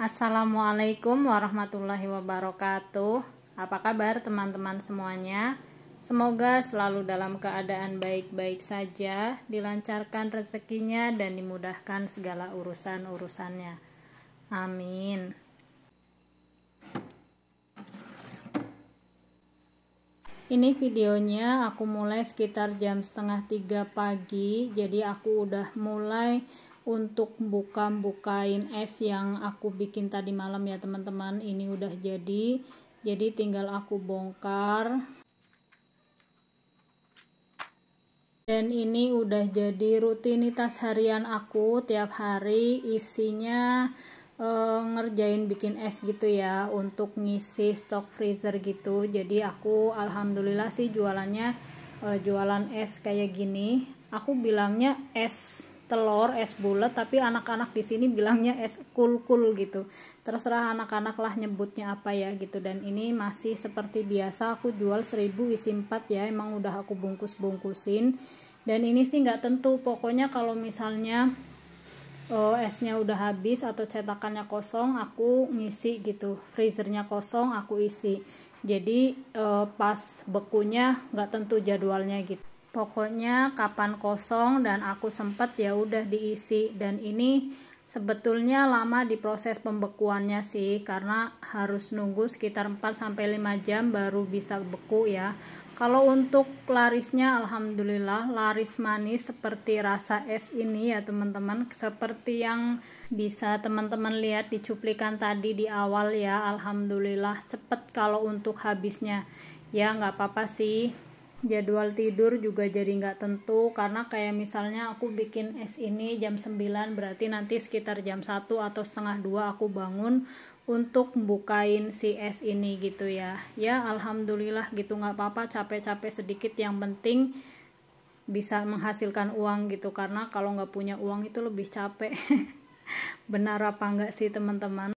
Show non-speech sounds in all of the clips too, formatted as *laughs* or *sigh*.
Assalamualaikum warahmatullahi wabarakatuh. Apa kabar teman-teman semuanya? Semoga selalu dalam keadaan baik-baik saja, dilancarkan rezekinya dan dimudahkan segala urusan-urusannya. Amin. Ini videonya aku mulai sekitar jam setengah tiga pagi, jadi aku udah mulai untuk buka-bukain es yang aku bikin tadi malam ya teman-teman ini udah jadi jadi tinggal aku bongkar dan ini udah jadi rutinitas harian aku tiap hari isinya eh, ngerjain bikin es gitu ya untuk ngisi stok freezer gitu jadi aku alhamdulillah sih jualannya eh, jualan es kayak gini aku bilangnya es telur, es bulat, tapi anak-anak di sini bilangnya es kul-kul gitu. Terserah anak-anak lah nyebutnya apa ya gitu. Dan ini masih seperti biasa aku jual 1000 isi empat ya. Emang udah aku bungkus-bungkusin. Dan ini sih nggak tentu. Pokoknya kalau misalnya oh, esnya udah habis atau cetakannya kosong, aku ngisi gitu. Freezernya kosong, aku isi. Jadi eh, pas bekunya nggak tentu jadwalnya gitu. Pokoknya kapan kosong dan aku sempat ya udah diisi dan ini sebetulnya lama di proses pembekuannya sih karena harus nunggu sekitar 4 sampai 5 jam baru bisa beku ya. Kalau untuk larisnya alhamdulillah laris manis seperti rasa es ini ya teman-teman seperti yang bisa teman-teman lihat di cuplikan tadi di awal ya alhamdulillah cepet kalau untuk habisnya ya nggak apa-apa sih jadwal tidur juga jadi nggak tentu karena kayak misalnya aku bikin es ini jam 9 berarti nanti sekitar jam 1 atau setengah 2 aku bangun untuk bukain si es ini gitu ya ya alhamdulillah gitu nggak apa-apa capek-capek sedikit yang penting bisa menghasilkan uang gitu karena kalau nggak punya uang itu lebih capek *laughs* benar apa enggak sih teman-teman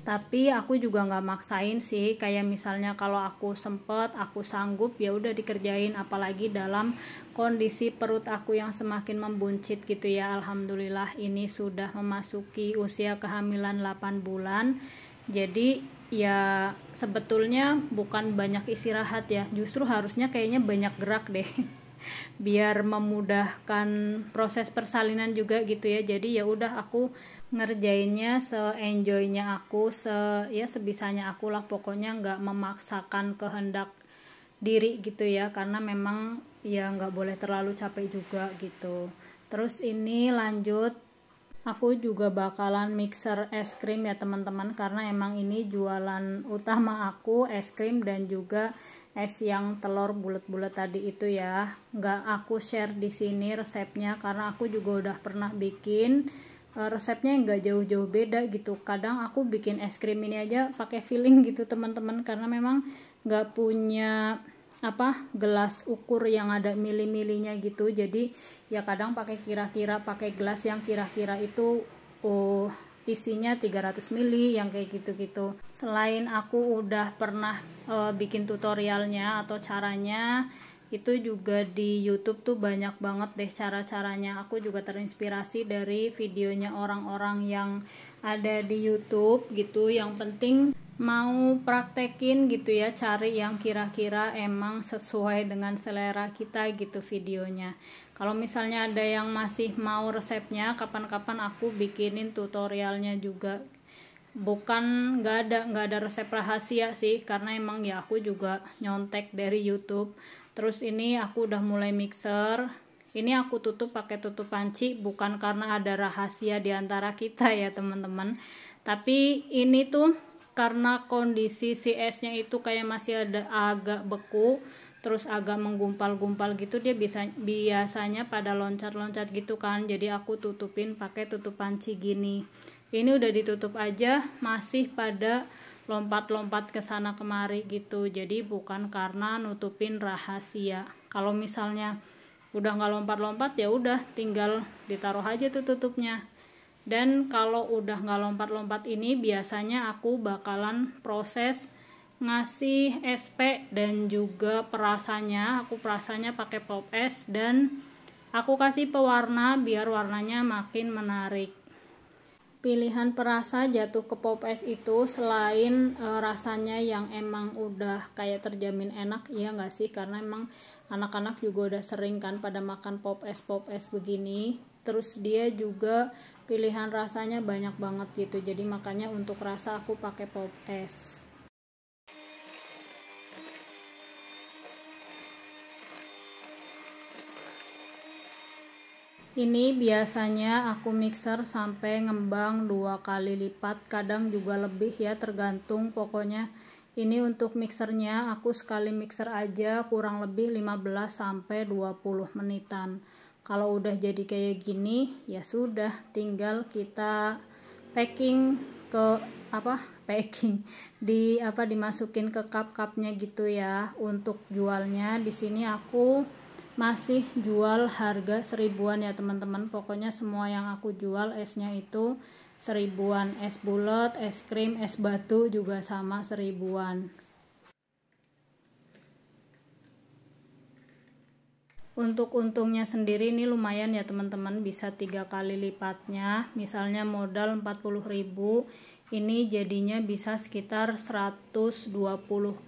tapi aku juga nggak maksain sih kayak misalnya kalau aku sempet aku sanggup ya udah dikerjain apalagi dalam kondisi perut aku yang semakin membuncit gitu ya alhamdulillah ini sudah memasuki usia kehamilan 8 bulan jadi ya sebetulnya bukan banyak istirahat ya justru harusnya kayaknya banyak gerak deh *laughs* biar memudahkan proses persalinan juga gitu ya jadi ya udah aku ngerjainnya enjoynya aku se ya sebisanya aku lah pokoknya nggak memaksakan kehendak diri gitu ya karena memang ya nggak boleh terlalu capek juga gitu terus ini lanjut aku juga bakalan mixer es krim ya teman-teman karena emang ini jualan utama aku es krim dan juga es yang telur bulat-bulat tadi itu ya nggak aku share di sini resepnya karena aku juga udah pernah bikin Eh, resepnya nggak jauh-jauh beda gitu kadang aku bikin es krim ini aja pakai filling gitu teman-teman karena memang nggak punya apa gelas ukur yang ada mili-milinya gitu jadi ya kadang pakai kira-kira pakai gelas yang kira-kira itu oh isinya 300 mili yang kayak gitu-gitu selain aku udah pernah uh, bikin tutorialnya atau caranya itu juga di YouTube tuh banyak banget deh cara-caranya. Aku juga terinspirasi dari videonya orang-orang yang ada di YouTube gitu. Yang penting mau praktekin gitu ya, cari yang kira-kira emang sesuai dengan selera kita gitu videonya. Kalau misalnya ada yang masih mau resepnya, kapan-kapan aku bikinin tutorialnya juga. Bukan nggak ada nggak ada resep rahasia sih, karena emang ya aku juga nyontek dari YouTube terus ini aku udah mulai mixer ini aku tutup pakai tutup panci bukan karena ada rahasia diantara kita ya teman-teman tapi ini tuh karena kondisi si esnya itu kayak masih ada agak beku terus agak menggumpal-gumpal gitu dia bisa biasanya pada loncat-loncat gitu kan jadi aku tutupin pakai tutup panci gini ini udah ditutup aja masih pada lompat-lompat ke sana kemari gitu jadi bukan karena nutupin rahasia kalau misalnya udah nggak lompat-lompat ya udah tinggal ditaruh aja tuh tutupnya dan kalau udah nggak lompat-lompat ini biasanya aku bakalan proses ngasih SP dan juga perasanya aku perasanya pakai pop es dan aku kasih pewarna biar warnanya makin menarik pilihan perasa jatuh ke pop es itu selain e, rasanya yang emang udah kayak terjamin enak iya nggak sih karena emang anak-anak juga udah sering kan pada makan pop es pop es begini terus dia juga pilihan rasanya banyak banget gitu jadi makanya untuk rasa aku pakai pop es Ini biasanya aku mixer sampai ngembang dua kali lipat, kadang juga lebih ya tergantung pokoknya. Ini untuk mixernya aku sekali mixer aja kurang lebih 15 sampai 20 menitan. Kalau udah jadi kayak gini ya sudah tinggal kita packing ke apa? *laughs* packing di apa dimasukin ke cup-cupnya gitu ya. Untuk jualnya di sini aku masih jual harga seribuan ya teman-teman pokoknya semua yang aku jual esnya itu seribuan es bulat es krim es batu juga sama seribuan untuk untungnya sendiri ini lumayan ya teman-teman bisa tiga kali lipatnya misalnya modal 40 ribu ini jadinya bisa sekitar 120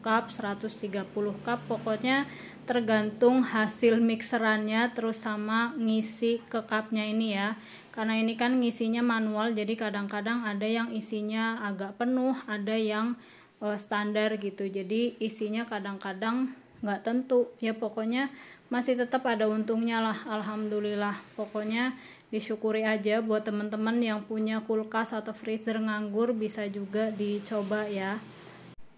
cup 130 cup pokoknya tergantung hasil mixerannya terus sama ngisi ke cupnya ini ya karena ini kan ngisinya manual jadi kadang-kadang ada yang isinya agak penuh ada yang uh, standar gitu jadi isinya kadang-kadang nggak tentu ya pokoknya masih tetap ada untungnya lah alhamdulillah pokoknya disyukuri aja buat teman-teman yang punya kulkas atau freezer nganggur bisa juga dicoba ya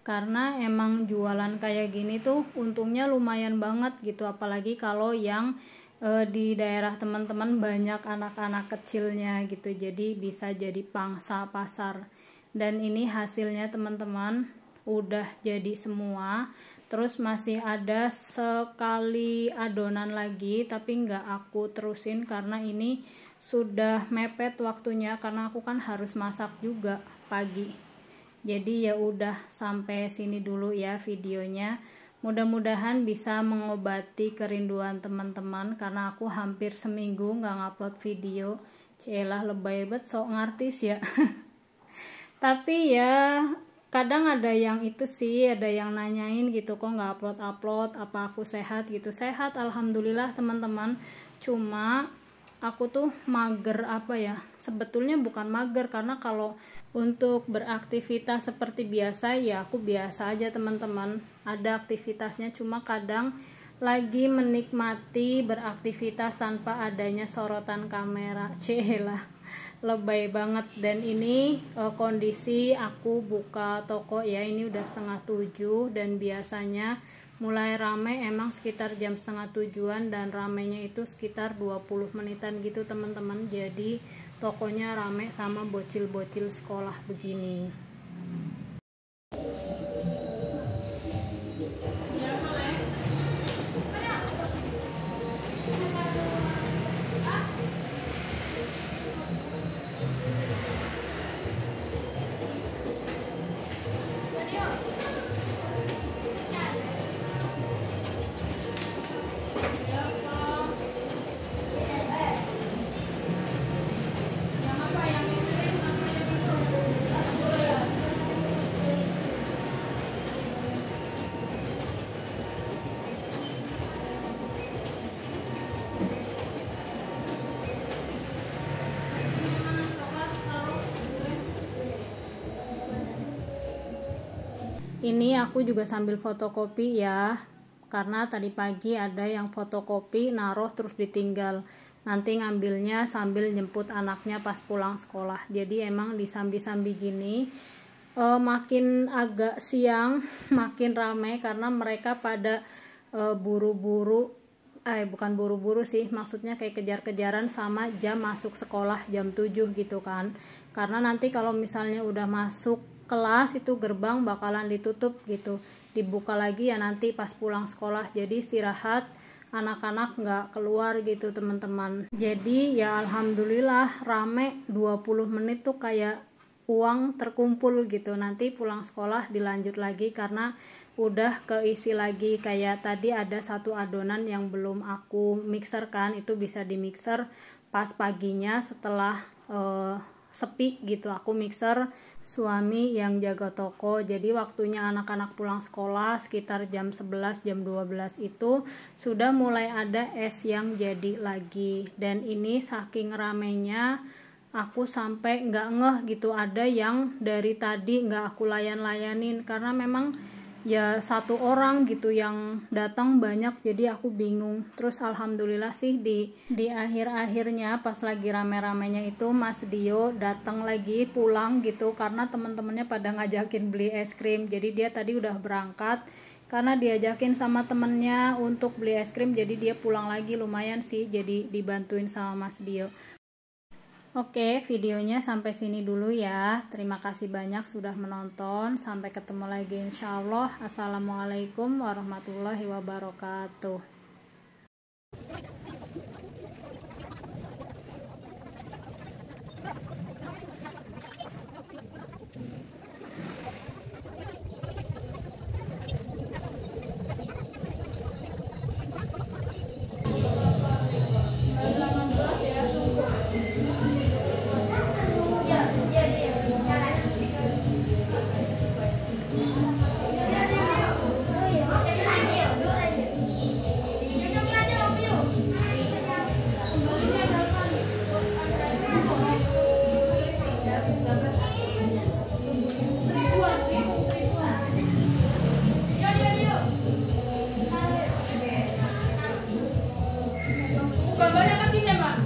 karena emang jualan kayak gini tuh untungnya lumayan banget gitu apalagi kalau yang e, di daerah teman-teman banyak anak-anak kecilnya gitu jadi bisa jadi pangsa pasar dan ini hasilnya teman-teman udah jadi semua terus masih ada sekali adonan lagi tapi nggak aku terusin karena ini sudah mepet waktunya karena aku kan harus masak juga pagi jadi ya udah sampai sini dulu ya videonya mudah-mudahan bisa mengobati kerinduan teman-teman karena aku hampir seminggu nggak ngupload video celah lebay bet sok ngartis ya *laughs* tapi ya kadang ada yang itu sih ada yang nanyain gitu kok nggak upload upload apa aku sehat gitu sehat alhamdulillah teman-teman cuma aku tuh mager apa ya sebetulnya bukan mager karena kalau untuk beraktivitas seperti biasa ya aku biasa aja teman-teman ada aktivitasnya cuma kadang lagi menikmati beraktivitas tanpa adanya sorotan kamera *laughs* lah lebay banget dan ini uh, kondisi aku buka toko ya ini udah setengah tujuh dan biasanya mulai rame emang sekitar jam setengah tujuan dan ramenya itu sekitar 20 menitan gitu teman-teman jadi tokonya rame sama bocil-bocil sekolah begini ini aku juga sambil fotokopi ya karena tadi pagi ada yang fotokopi naruh terus ditinggal nanti ngambilnya sambil jemput anaknya pas pulang sekolah jadi emang disambi-sambi gini e, makin agak siang *laughs* makin rame karena mereka pada eh, buru-buru eh bukan buru-buru sih maksudnya kayak kejar-kejaran sama jam masuk sekolah jam 7 gitu kan karena nanti kalau misalnya udah masuk kelas itu gerbang bakalan ditutup gitu dibuka lagi ya nanti pas pulang sekolah jadi istirahat anak-anak nggak keluar gitu teman-teman jadi ya alhamdulillah rame 20 menit tuh kayak uang terkumpul gitu nanti pulang sekolah dilanjut lagi karena udah keisi lagi kayak tadi ada satu adonan yang belum aku mixer kan itu bisa dimixer pas paginya setelah uh, sepi gitu aku mixer suami yang jaga toko jadi waktunya anak-anak pulang sekolah sekitar jam 11 jam 12 itu sudah mulai ada es yang jadi lagi dan ini saking ramenya aku sampai nggak ngeh gitu ada yang dari tadi nggak aku layan-layanin karena memang ya satu orang gitu yang datang banyak jadi aku bingung terus alhamdulillah sih di di akhir akhirnya pas lagi rame ramenya itu Mas Dio datang lagi pulang gitu karena teman temannya pada ngajakin beli es krim jadi dia tadi udah berangkat karena diajakin sama temennya untuk beli es krim jadi dia pulang lagi lumayan sih jadi dibantuin sama Mas Dio Oke, videonya sampai sini dulu ya. Terima kasih banyak sudah menonton. Sampai ketemu lagi insya Allah. Assalamualaikum warahmatullahi wabarakatuh. 两个纪念吧。